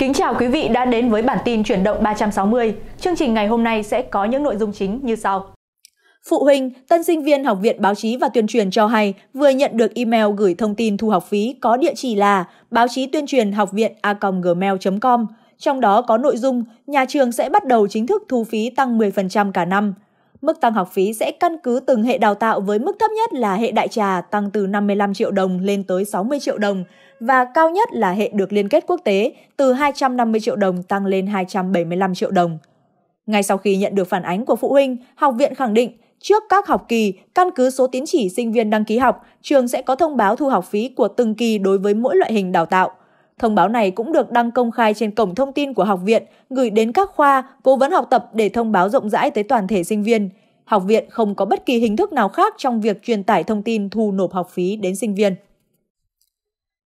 Kính chào quý vị đã đến với bản tin chuyển động 360. Chương trình ngày hôm nay sẽ có những nội dung chính như sau. Phụ huynh, tân sinh viên Học viện Báo chí và Tuyên truyền cho hay vừa nhận được email gửi thông tin thu học phí có địa chỉ là báo chí tuyên truyền học viện a.gmail.com. Trong đó có nội dung nhà trường sẽ bắt đầu chính thức thu phí tăng 10% cả năm – Mức tăng học phí sẽ căn cứ từng hệ đào tạo với mức thấp nhất là hệ đại trà tăng từ 55 triệu đồng lên tới 60 triệu đồng và cao nhất là hệ được liên kết quốc tế từ 250 triệu đồng tăng lên 275 triệu đồng. Ngay sau khi nhận được phản ánh của phụ huynh, học viện khẳng định trước các học kỳ, căn cứ số tín chỉ sinh viên đăng ký học, trường sẽ có thông báo thu học phí của từng kỳ đối với mỗi loại hình đào tạo. Thông báo này cũng được đăng công khai trên cổng thông tin của học viện, gửi đến các khoa, cố vấn học tập để thông báo rộng rãi tới toàn thể sinh viên. Học viện không có bất kỳ hình thức nào khác trong việc truyền tải thông tin thu nộp học phí đến sinh viên.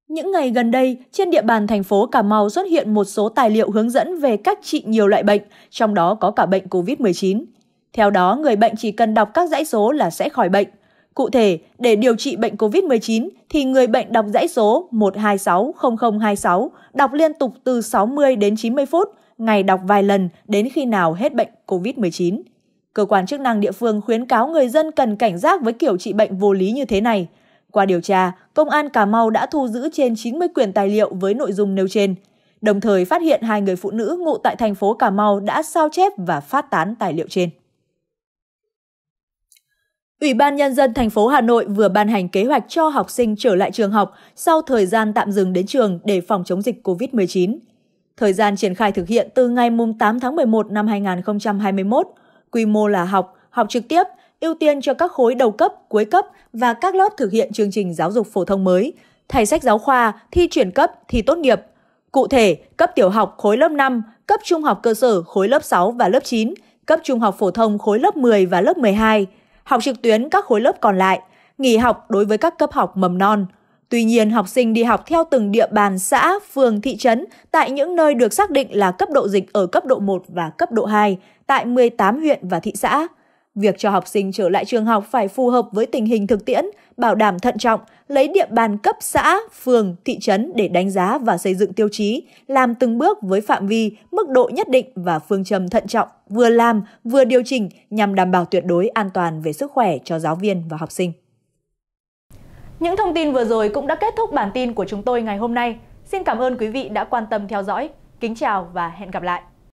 Những ngày gần đây, trên địa bàn thành phố Cà Mau xuất hiện một số tài liệu hướng dẫn về cách trị nhiều loại bệnh, trong đó có cả bệnh COVID-19. Theo đó, người bệnh chỉ cần đọc các dãy số là sẽ khỏi bệnh. Cụ thể, để điều trị bệnh COVID-19 thì người bệnh đọc dãy số 1260026, đọc liên tục từ 60 đến 90 phút, ngày đọc vài lần đến khi nào hết bệnh COVID-19. Cơ quan chức năng địa phương khuyến cáo người dân cần cảnh giác với kiểu trị bệnh vô lý như thế này. Qua điều tra, Công an Cà Mau đã thu giữ trên 90 quyền tài liệu với nội dung nêu trên, đồng thời phát hiện hai người phụ nữ ngụ tại thành phố Cà Mau đã sao chép và phát tán tài liệu trên. Ủy ban Nhân dân thành phố Hà Nội vừa ban hành kế hoạch cho học sinh trở lại trường học sau thời gian tạm dừng đến trường để phòng chống dịch COVID-19. Thời gian triển khai thực hiện từ ngày 8 tháng 11 năm 2021, quy mô là học, học trực tiếp, ưu tiên cho các khối đầu cấp, cuối cấp và các lớp thực hiện chương trình giáo dục phổ thông mới, thay sách giáo khoa, thi chuyển cấp, thi tốt nghiệp. Cụ thể, cấp tiểu học khối lớp 5, cấp trung học cơ sở khối lớp 6 và lớp 9, cấp trung học phổ thông khối lớp 10 và lớp 12 – học trực tuyến các khối lớp còn lại, nghỉ học đối với các cấp học mầm non. Tuy nhiên, học sinh đi học theo từng địa bàn xã, phường, thị trấn tại những nơi được xác định là cấp độ dịch ở cấp độ 1 và cấp độ 2 tại 18 huyện và thị xã. Việc cho học sinh trở lại trường học phải phù hợp với tình hình thực tiễn, bảo đảm thận trọng, lấy địa bàn cấp xã, phường, thị trấn để đánh giá và xây dựng tiêu chí, làm từng bước với phạm vi, mức độ nhất định và phương châm thận trọng, vừa làm vừa điều chỉnh nhằm đảm bảo tuyệt đối an toàn về sức khỏe cho giáo viên và học sinh. Những thông tin vừa rồi cũng đã kết thúc bản tin của chúng tôi ngày hôm nay. Xin cảm ơn quý vị đã quan tâm theo dõi. Kính chào và hẹn gặp lại.